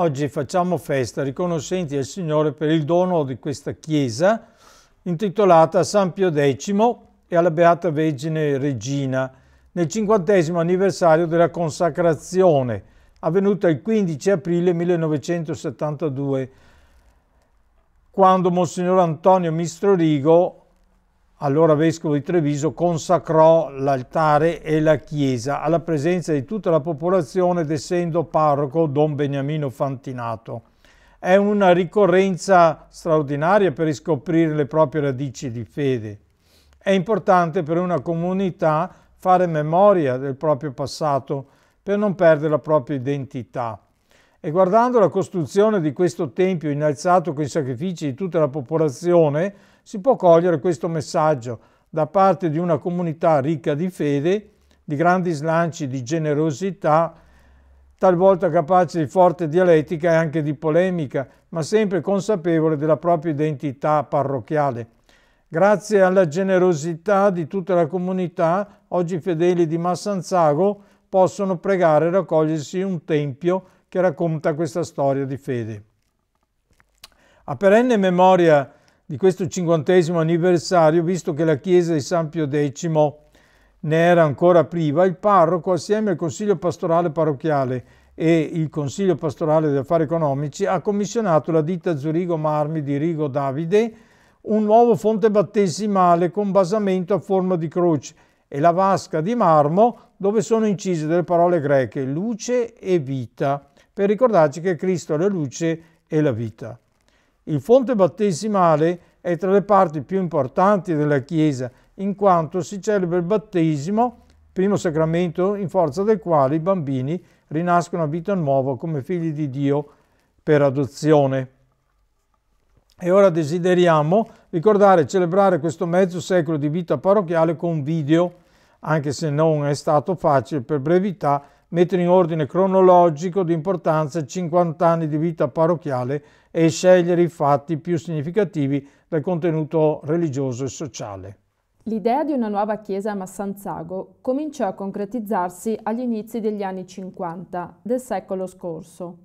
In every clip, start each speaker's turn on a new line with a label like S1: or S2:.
S1: Oggi facciamo festa riconoscenti al Signore per il dono di questa chiesa intitolata a San Pio X e alla Beata Vergine Regina nel cinquantesimo anniversario della consacrazione avvenuta il 15 aprile 1972 quando Monsignor Antonio Mistrorigo allora vescovo di Treviso, consacrò l'altare e la chiesa alla presenza di tutta la popolazione, ed essendo parroco Don Beniamino Fantinato. È una ricorrenza straordinaria per riscoprire le proprie radici di fede. È importante per una comunità fare memoria del proprio passato per non perdere la propria identità. E guardando la costruzione di questo tempio innalzato con i sacrifici di tutta la popolazione, si può cogliere questo messaggio da parte di una comunità ricca di fede, di grandi slanci di generosità, talvolta capace di forte dialettica e anche di polemica, ma sempre consapevole della propria identità parrocchiale. Grazie alla generosità di tutta la comunità, oggi i fedeli di Massanzago possono pregare e raccogliersi in un tempio che racconta questa storia di fede. A perenne memoria di questo cinquantesimo anniversario, visto che la chiesa di San Pio X ne era ancora priva, il parroco assieme al consiglio pastorale parrocchiale e il consiglio pastorale degli affari economici ha commissionato la ditta Zurigo Marmi di Rigo Davide un nuovo fonte battesimale con basamento a forma di croce e la vasca di marmo dove sono incise delle parole greche luce e vita per ricordarci che Cristo è la luce e la vita. Il fonte battesimale è tra le parti più importanti della Chiesa, in quanto si celebra il battesimo, primo sacramento in forza del quale i bambini rinascono a vita nuova come figli di Dio per adozione. E ora desideriamo ricordare e celebrare questo mezzo secolo di vita parrocchiale con video, anche se non è stato facile per brevità mettere in ordine cronologico di importanza 50 anni di vita parrocchiale e scegliere i fatti più significativi dal contenuto religioso e sociale.
S2: L'idea di una nuova chiesa a Massanzago cominciò a concretizzarsi agli inizi degli anni 50 del secolo scorso,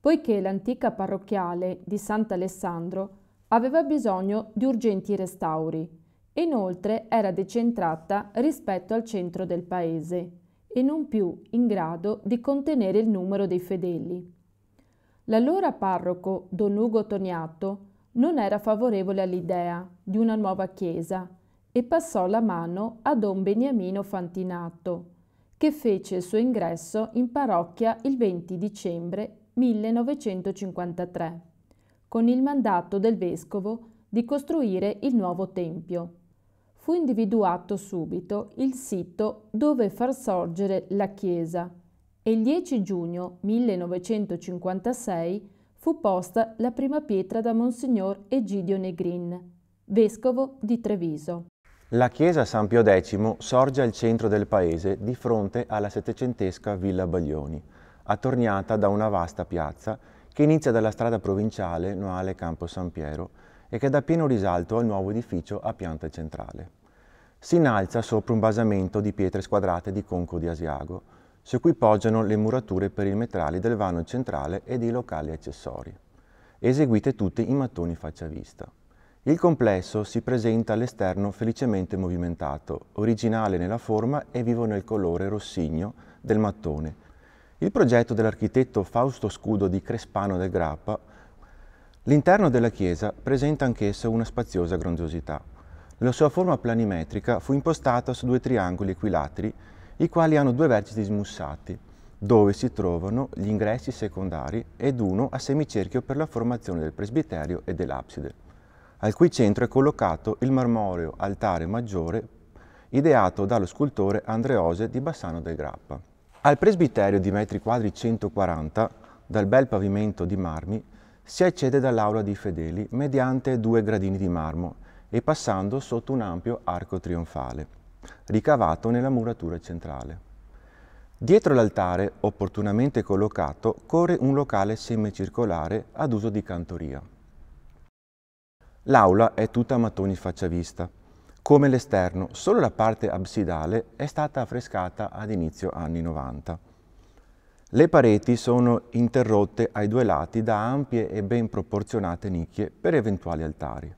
S2: poiché l'antica parrocchiale di Sant'Alessandro aveva bisogno di urgenti restauri e inoltre era decentrata rispetto al centro del paese e non più in grado di contenere il numero dei fedeli. L'allora parroco Don Ugo Toniato non era favorevole all'idea di una nuova chiesa e passò la mano a Don Beniamino Fantinato, che fece il suo ingresso in parrocchia il 20 dicembre 1953, con il mandato del vescovo di costruire il nuovo tempio. Fu individuato subito il sito dove far sorgere la chiesa e il 10 giugno 1956 fu posta la prima pietra da Monsignor Egidio Negrin, vescovo di Treviso.
S3: La chiesa San Pio X sorge al centro del paese di fronte alla settecentesca Villa Baglioni, attorniata da una vasta piazza che inizia dalla strada provinciale Noale Campo San Piero e che dà pieno risalto al nuovo edificio a pianta centrale. Si innalza sopra un basamento di pietre squadrate di conco di Asiago, su cui poggiano le murature perimetrali del vano centrale ed i locali accessori, eseguite tutte in mattoni faccia vista. Il complesso si presenta all'esterno felicemente movimentato, originale nella forma e vivo nel colore rossigno del mattone. Il progetto dell'architetto Fausto Scudo di Crespano del Grappa, l'interno della chiesa presenta anch'esso una spaziosa grandiosità. La sua forma planimetrica fu impostata su due triangoli equilateri i quali hanno due vertici smussati, dove si trovano gli ingressi secondari ed uno a semicerchio per la formazione del presbiterio e dell'abside, al cui centro è collocato il marmoreo altare maggiore ideato dallo scultore Andreose di Bassano del Grappa. Al presbiterio di metri quadri 140, dal bel pavimento di marmi, si accede dall'aula dei fedeli mediante due gradini di marmo e passando sotto un ampio arco trionfale ricavato nella muratura centrale. Dietro l'altare, opportunamente collocato, corre un locale semicircolare ad uso di cantoria. L'aula è tutta a mattoni facciavista. Come l'esterno, solo la parte absidale è stata affrescata ad inizio anni 90. Le pareti sono interrotte ai due lati da ampie e ben proporzionate nicchie per eventuali altari.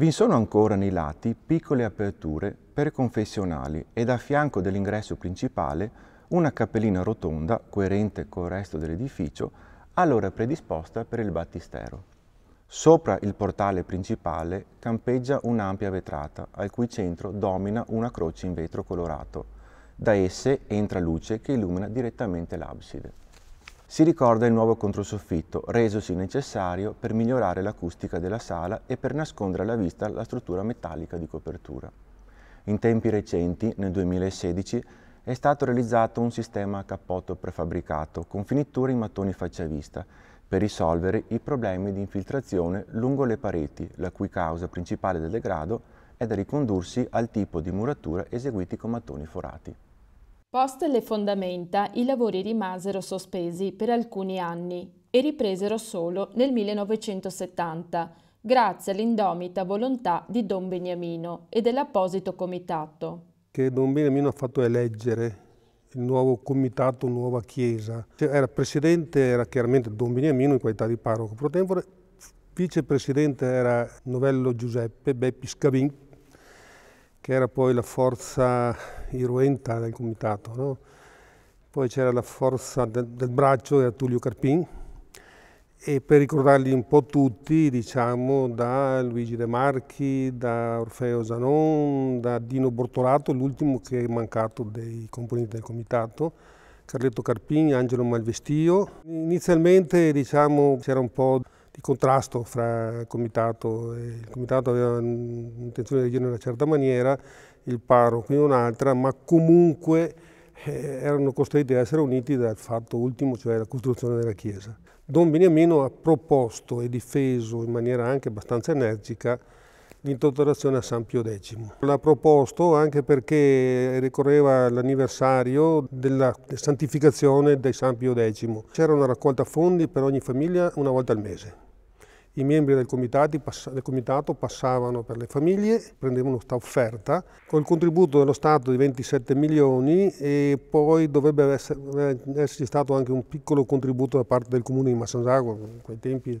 S3: Vi sono ancora nei lati piccole aperture per confessionali ed a fianco dell'ingresso principale una cappellina rotonda coerente col resto dell'edificio, allora predisposta per il battistero. Sopra il portale principale campeggia un'ampia vetrata al cui centro domina una croce in vetro colorato. Da esse entra luce che illumina direttamente l'abside. Si ricorda il nuovo controsoffitto, resosi necessario per migliorare l'acustica della sala e per nascondere alla vista la struttura metallica di copertura. In tempi recenti, nel 2016, è stato realizzato un sistema a cappotto prefabbricato con finiture in mattoni faccia vista per risolvere i problemi di infiltrazione lungo le pareti, la cui causa principale del degrado è da ricondursi al tipo di muratura eseguiti con mattoni forati.
S2: Post le fondamenta, i lavori rimasero sospesi per alcuni anni e ripresero solo nel 1970, grazie all'indomita volontà di Don Beniamino e dell'apposito comitato.
S4: Che Don Beniamino ha fatto eleggere il nuovo comitato Nuova Chiesa. Cioè, era presidente, era chiaramente Don Beniamino in qualità di parroco pro tempore, vicepresidente era Novello Giuseppe Beppi Scavin, che era poi la forza iruenta del comitato. No? Poi c'era la forza del, del braccio, era Tullio Carpin, e per ricordarli un po' tutti, diciamo, da Luigi De Marchi, da Orfeo Zanon, da Dino Bortolato, l'ultimo che è mancato dei componenti del comitato, Carletto Carpin, Angelo Malvestio. Inizialmente, diciamo, c'era un po' il contrasto fra il comitato e il comitato aveva intenzione di agire in una certa maniera, il parroco in un'altra, ma comunque eh, erano costretti ad essere uniti dal fatto ultimo, cioè la costruzione della chiesa. Don Beniamino ha proposto e difeso in maniera anche abbastanza energica l'intotterazione a San Pio X. L'ha proposto anche perché ricorreva l'anniversario della santificazione di San Pio X. C'era una raccolta fondi per ogni famiglia una volta al mese. I membri del comitato, passavano per le famiglie, prendevano questa offerta, col contributo dello Stato di 27 milioni e poi dovrebbe esserci stato anche un piccolo contributo da parte del comune di Massanzago, in quei tempi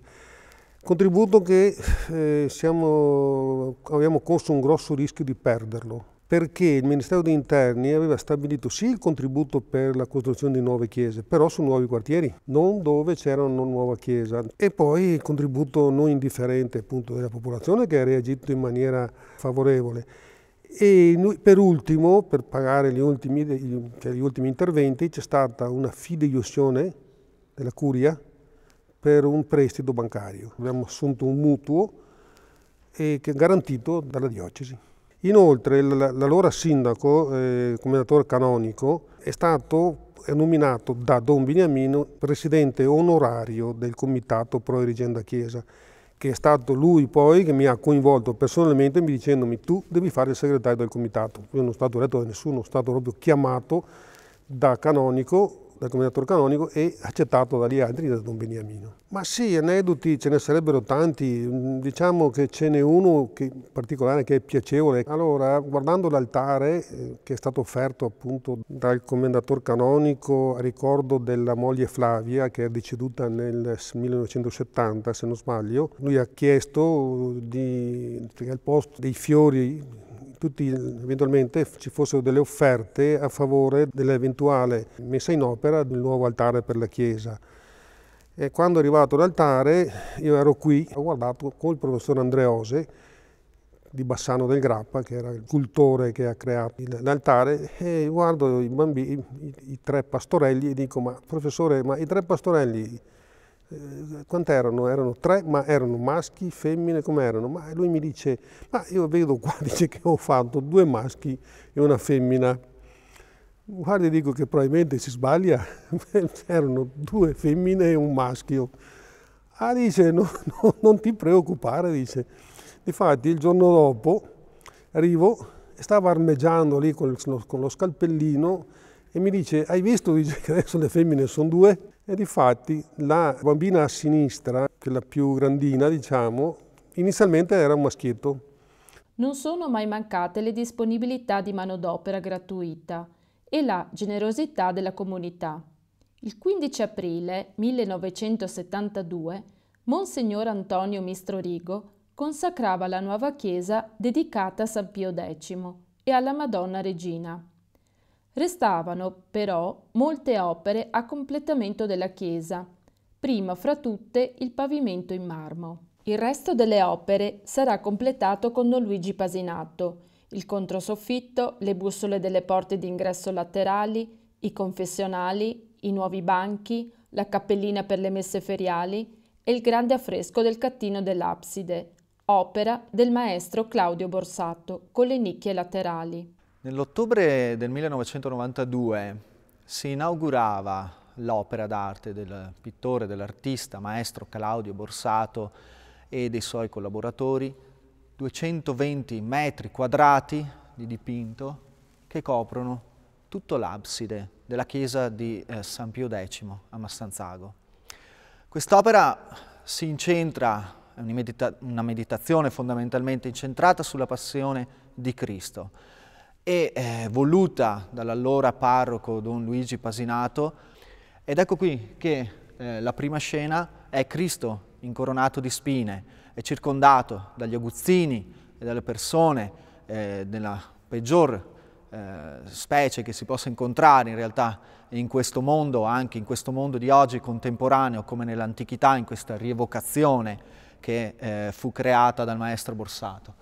S4: contributo che eh, siamo, abbiamo corso un grosso rischio di perderlo, perché il Ministero degli Interni aveva stabilito sì il contributo per la costruzione di nuove chiese, però su nuovi quartieri, non dove c'era una nuova chiesa. E poi il contributo non indifferente appunto della popolazione che ha reagito in maniera favorevole. E per ultimo, per pagare gli ultimi, cioè gli ultimi interventi, c'è stata una fideiussione della Curia per un prestito bancario. Abbiamo assunto un mutuo e che è garantito dalla diocesi. Inoltre l'allora sindaco, eh, commendatore canonico, è stato nominato da Don Beniamino presidente onorario del comitato Pro Erigenda Chiesa, che è stato lui poi che mi ha coinvolto personalmente dicendomi tu devi fare il segretario del comitato. Io non sono stato eletto da nessuno, sono stato proprio chiamato da canonico dal Commendatore Canonico e accettato dagli altri da Don Beniamino. Ma sì, aneddoti ce ne sarebbero tanti, mm, diciamo che ce n'è uno che, particolare che è piacevole. Allora, guardando l'altare eh, che è stato offerto appunto dal Commendatore Canonico a ricordo della moglie Flavia che è deceduta nel 1970 se non sbaglio, lui ha chiesto di, al posto dei fiori tutti eventualmente ci fossero delle offerte a favore dell'eventuale messa in opera del nuovo altare per la chiesa. E quando è arrivato l'altare, io ero qui, ho guardato col professor Andreose di Bassano del Grappa, che era il cultore che ha creato l'altare, e guardo i, bambini, i, i tre pastorelli e dico, ma professore, ma i tre pastorelli eh, quanti erano? Erano tre, ma erano maschi, femmine, come erano? Ma lui mi dice, ma io vedo qua, dice che ho fatto due maschi e una femmina. Guardi, dico che probabilmente si sbaglia, erano due femmine e un maschio. Ah, dice, no, no, non ti preoccupare, dice. Difatti il giorno dopo arrivo e stava armeggiando lì con, il, con lo scalpellino e mi dice, hai visto dice, che adesso le femmine sono due? E difatti la bambina a sinistra, quella più grandina diciamo, inizialmente era un maschietto.
S2: Non sono mai mancate le disponibilità di manodopera gratuita e la generosità della comunità. Il 15 aprile 1972 Monsignor Antonio Mistrorigo consacrava la nuova chiesa dedicata a San Pio X e alla Madonna Regina. Restavano però molte opere a completamento della chiesa, prima fra tutte il pavimento in marmo. Il resto delle opere sarà completato con Don Luigi Pasinato, il controsoffitto, le bussole delle porte d'ingresso laterali, i confessionali, i nuovi banchi, la cappellina per le messe feriali e il grande affresco del cattino dell'abside, opera del maestro Claudio Borsato, con le nicchie laterali.
S5: Nell'ottobre del 1992 si inaugurava l'opera d'arte del pittore, dell'artista, maestro Claudio Borsato e dei suoi collaboratori, 220 metri quadrati di dipinto che coprono tutto l'abside della chiesa di eh, San Pio X a Massanzago. Quest'opera si incentra, è una, una meditazione fondamentalmente incentrata sulla passione di Cristo, e eh, voluta dall'allora parroco Don Luigi Pasinato. Ed ecco qui che eh, la prima scena è Cristo incoronato di spine, è circondato dagli aguzzini e dalle persone eh, della peggior eh, specie che si possa incontrare in realtà in questo mondo, anche in questo mondo di oggi contemporaneo come nell'antichità, in questa rievocazione che eh, fu creata dal maestro Borsato.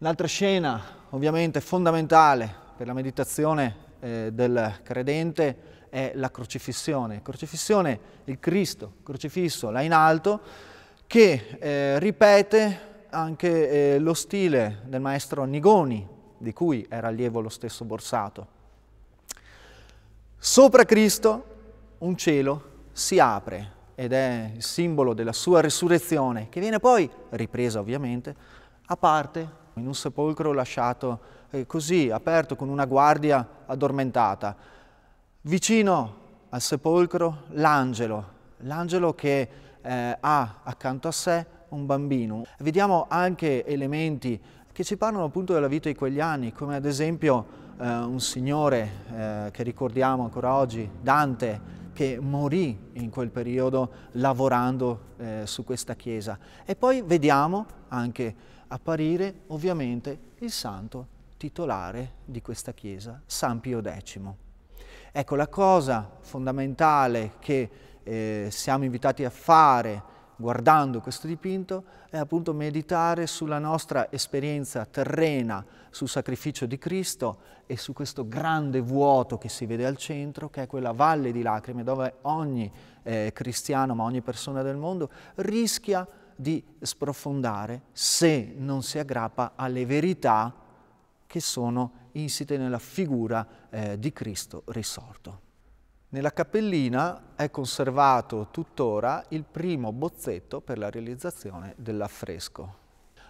S5: L'altra scena ovviamente fondamentale per la meditazione eh, del credente è la crocifissione. Crocifissione, il Cristo crocifisso là in alto, che eh, ripete anche eh, lo stile del maestro Nigoni, di cui era allievo lo stesso Borsato. Sopra Cristo un cielo si apre ed è il simbolo della sua resurrezione, che viene poi ripresa ovviamente a parte in un sepolcro lasciato eh, così, aperto, con una guardia addormentata. Vicino al sepolcro l'angelo, l'angelo che eh, ha accanto a sé un bambino. Vediamo anche elementi che ci parlano appunto della vita di quegli anni, come ad esempio eh, un signore eh, che ricordiamo ancora oggi, Dante, che morì in quel periodo lavorando eh, su questa chiesa. E poi vediamo anche apparire ovviamente il santo titolare di questa chiesa, San Pio X. Ecco, la cosa fondamentale che eh, siamo invitati a fare guardando questo dipinto è appunto meditare sulla nostra esperienza terrena, sul sacrificio di Cristo e su questo grande vuoto che si vede al centro, che è quella valle di lacrime dove ogni eh, cristiano, ma ogni persona del mondo, rischia di di sprofondare se non si aggrappa alle verità che sono insite nella figura eh, di Cristo risorto. Nella cappellina è conservato tuttora il primo bozzetto per la realizzazione dell'affresco.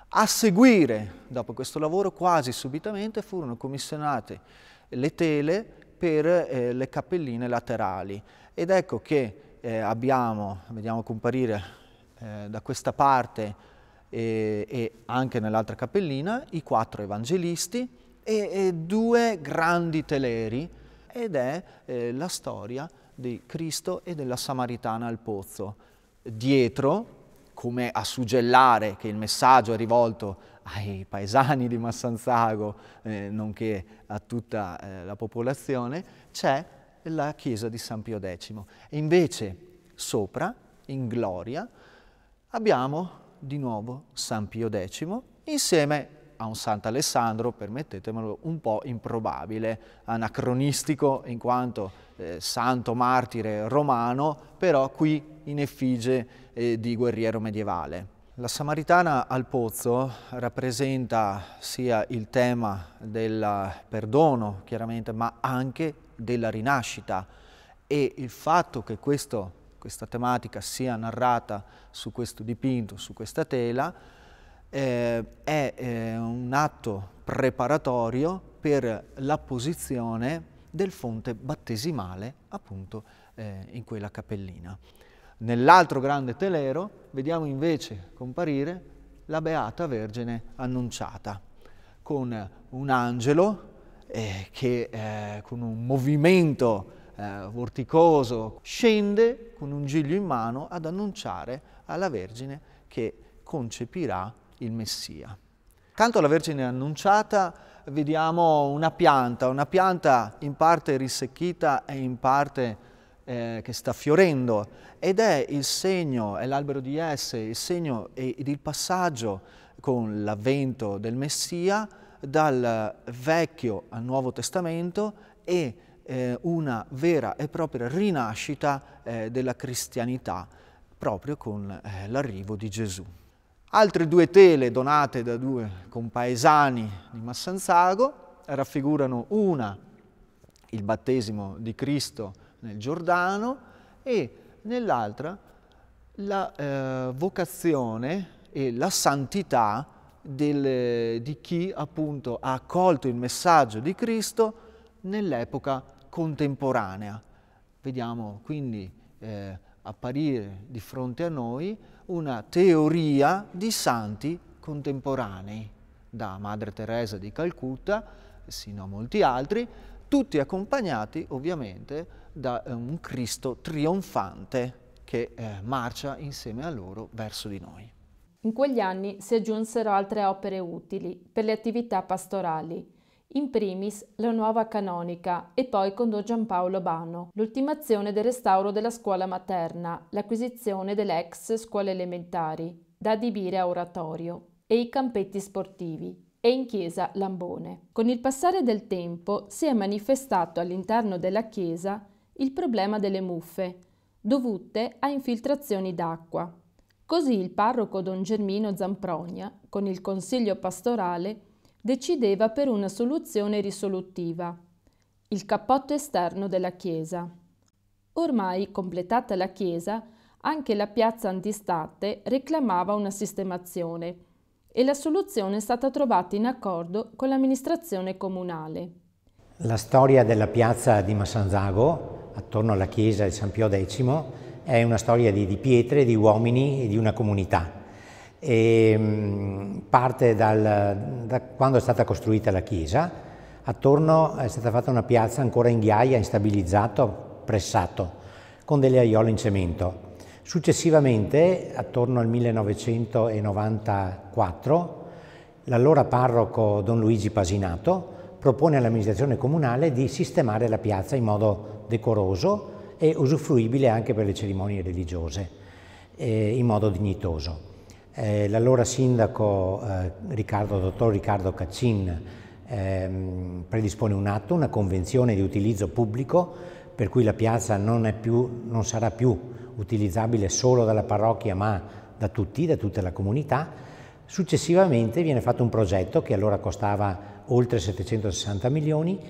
S5: A seguire, dopo questo lavoro, quasi subitamente furono commissionate le tele per eh, le cappelline laterali ed ecco che eh, abbiamo, vediamo comparire eh, da questa parte e, e anche nell'altra cappellina i quattro evangelisti e, e due grandi teleri ed è eh, la storia di Cristo e della Samaritana al pozzo. Dietro, come a suggellare che il messaggio è rivolto ai paesani di Massanzago, eh, nonché a tutta eh, la popolazione, c'è la chiesa di San Pio X. E invece sopra, in gloria, abbiamo di nuovo San Pio X insieme a un Sant'Alessandro, permettetemelo, un po' improbabile, anacronistico in quanto eh, santo martire romano, però qui in effigie eh, di guerriero medievale. La Samaritana al pozzo rappresenta sia il tema del perdono, chiaramente, ma anche della rinascita e il fatto che questo questa tematica sia narrata su questo dipinto, su questa tela, eh, è eh, un atto preparatorio per l'apposizione del fonte battesimale appunto eh, in quella cappellina. Nell'altro grande telero vediamo invece comparire la Beata Vergine annunciata con un angelo eh, che eh, con un movimento eh, vorticoso, scende con un giglio in mano ad annunciare alla Vergine che concepirà il Messia. Accanto alla Vergine annunciata vediamo una pianta, una pianta in parte risecchita e in parte eh, che sta fiorendo ed è il segno, è l'albero di esse, il segno ed il passaggio con l'avvento del Messia dal Vecchio al Nuovo Testamento e eh, una vera e propria rinascita eh, della cristianità proprio con eh, l'arrivo di Gesù. Altre due tele donate da due compaesani di Massanzago raffigurano una il battesimo di Cristo nel Giordano e nell'altra la eh, vocazione e la santità del, di chi appunto ha accolto il messaggio di Cristo nell'epoca contemporanea. Vediamo quindi eh, apparire di fronte a noi una teoria di santi contemporanei, da Madre Teresa di Calcutta sino a molti altri, tutti accompagnati ovviamente da eh, un Cristo trionfante che eh, marcia insieme a loro verso di noi.
S2: In quegli anni si aggiunsero altre opere utili per le attività pastorali, in primis la nuova canonica e poi con Don Giampaolo Bano, l'ultimazione del restauro della scuola materna, l'acquisizione delle ex scuole elementari, da adibire a oratorio, e i campetti sportivi, e in chiesa Lambone. Con il passare del tempo si è manifestato all'interno della chiesa il problema delle muffe, dovute a infiltrazioni d'acqua. Così il parroco Don Germino Zamprogna, con il consiglio pastorale, decideva per una soluzione risolutiva, il cappotto esterno della chiesa. Ormai completata la chiesa, anche la piazza antistante reclamava una sistemazione e la soluzione è stata trovata in accordo con l'amministrazione comunale.
S6: La storia della piazza di Massanzago, attorno alla chiesa di San Pio X, è una storia di, di pietre, di uomini e di una comunità e ehm, parte dal, da quando è stata costruita la chiesa, attorno è stata fatta una piazza ancora in ghiaia, instabilizzato, pressato, con delle aiole in cemento. Successivamente, attorno al 1994, l'allora parroco Don Luigi Pasinato propone all'amministrazione comunale di sistemare la piazza in modo decoroso e usufruibile anche per le cerimonie religiose, eh, in modo dignitoso. Eh, l'allora sindaco eh, Riccardo, dottor Riccardo Caccin ehm, predispone un atto, una convenzione di utilizzo pubblico per cui la piazza non, più, non sarà più utilizzabile solo dalla parrocchia ma da tutti, da tutta la comunità. Successivamente viene fatto un progetto che allora costava oltre 760 milioni,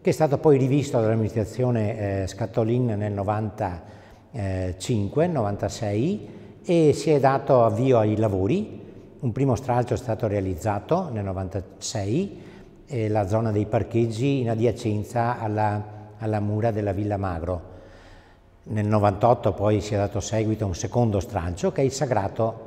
S6: che è stato poi rivisto dall'amministrazione eh, Scattolin nel 95-96 e si è dato avvio ai lavori. Un primo stralcio è stato realizzato nel 1996, eh, la zona dei parcheggi in adiacenza alla, alla mura della Villa Magro. Nel 1998 poi si è dato seguito a un secondo stralcio che è il sagrato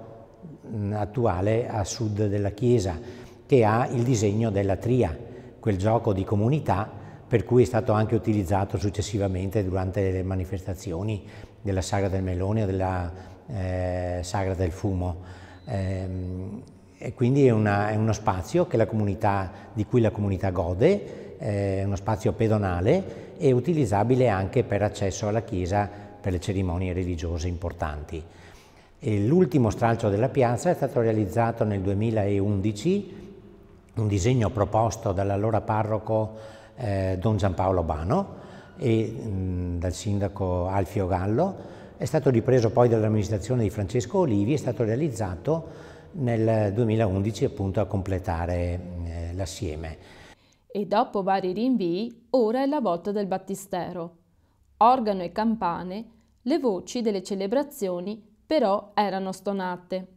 S6: mh, mm, attuale a sud della chiesa, che ha il disegno della tria, quel gioco di comunità per cui è stato anche utilizzato successivamente durante le manifestazioni della Sagra del Melone o della eh, Sagra del Fumo. Ehm, e quindi è, una, è, uno spazio comunità, di cui la comunità gode, è eh, uno spazio pedonale e utilizzabile anche per accesso alla chiesa per le cerimonie religiose importanti. l'ultimo stralcio della piazza è stato realizzato nel 2011, un disegno proposto dall'allora parroco eh, Don Giampaolo Bano e mh, mm, dal sindaco Alfio Gallo, è stato ripreso poi dall'amministrazione di Francesco Olivi, è stato realizzato nel 2011 appunto a completare eh, l'assieme.
S2: E dopo vari rinvii, ora è la volta del battistero. Organo e campane, le voci delle celebrazioni però erano stonate.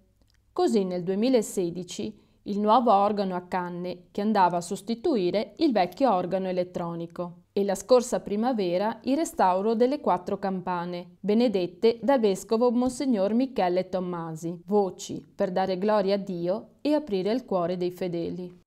S2: Così nel 2016 il nuovo organo a canne che andava a sostituire il vecchio organo elettronico e la scorsa primavera il restauro delle quattro campane, benedette dal vescovo Monsignor Michele Tommasi, voci per dare gloria a Dio e aprire il cuore dei fedeli.